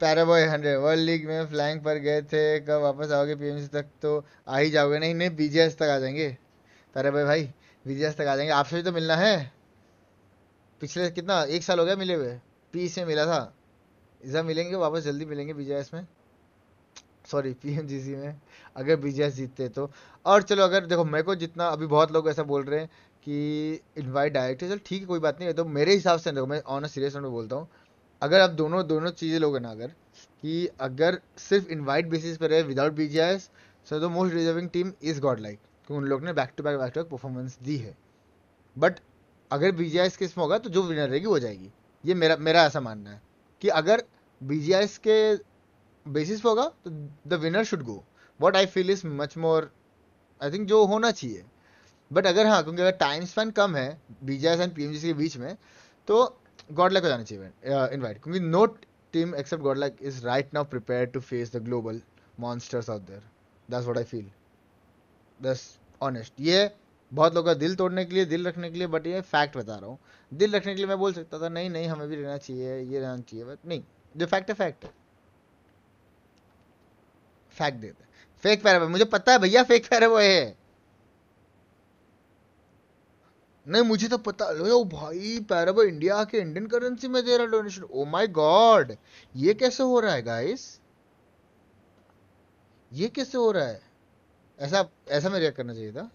पैराबॉय hundred world league में फ्लैंग पर गए थे कब वापस आओगे पीएमसी तक तो आ ही जाओगे नहीं नहीं बीजीएस तक आ जाएंगे पैराबॉय भाई बीजीएस तक आ जाएंगे आपसे भी तो मिलना है पिछले कितना एक साल हो गया मिले हुए पी से e मिला था इधर मिलेंगे वापस जल्दी मिलेंगे बीजेएस में सॉरी पीएमजीसी में अगर बीजेएस जीतते तो और चलो अगर देखो मेरे को जितना अभी बहुत लोग ऐसा बोल रहे हैं कि इनवाइट डायरेक्ट चलो ठीक है कोई बात नहीं है तो मेरे हिसाब से देखो मैं ऑन सीरियस में बोलता हूँ अगर आप दोनों दोनों चीज़ें लोगे ना अगर कि अगर सिर्फ इनवाइट बेसिस पर है without B G so the most deserving team is God like क्योंकि उन लोग ने back to back back to back performance दी है बट अगर बी जी के में होगा तो जो विनर रहेगी वो जाएगी ये मेरा मेरा ऐसा मानना है कि अगर बी के बेसिस पर होगा तो the winner should go what I feel is much more I think जो होना चाहिए बट अगर हाँ क्योंकि अगर टाइम स्पेंड कम है B G and P M के बीच में तो गॉड गॉडलैक को जाना चाहिए इनवाइट uh, क्योंकि no team except God Godlike is right now prepare to face the global monsters of there that's what I feel thus honest ये बहुत लोगों का दिल तोड़ने के लिए दिल रखने के लिए बट ये फैक्ट बता रहा हूँ दिल रखने के लिए मैं बोल सकता था नहीं नहीं हमें भी रहना चाहिए ये रहना चाहिए बट नहीं जो फैक्ट है फैक्ट है फैक्ट देते फेक पैर मुझे पता है भैया फेक पैर वो है नहीं मुझे तो पता लो भाई वो इंडिया के इंडियन करेंसी में दे रहा डोनेशन ओ माय गॉड ये कैसे हो रहा है गाइस ये कैसे हो रहा है ऐसा ऐसा मैं रिएक्ट करना चाहिए था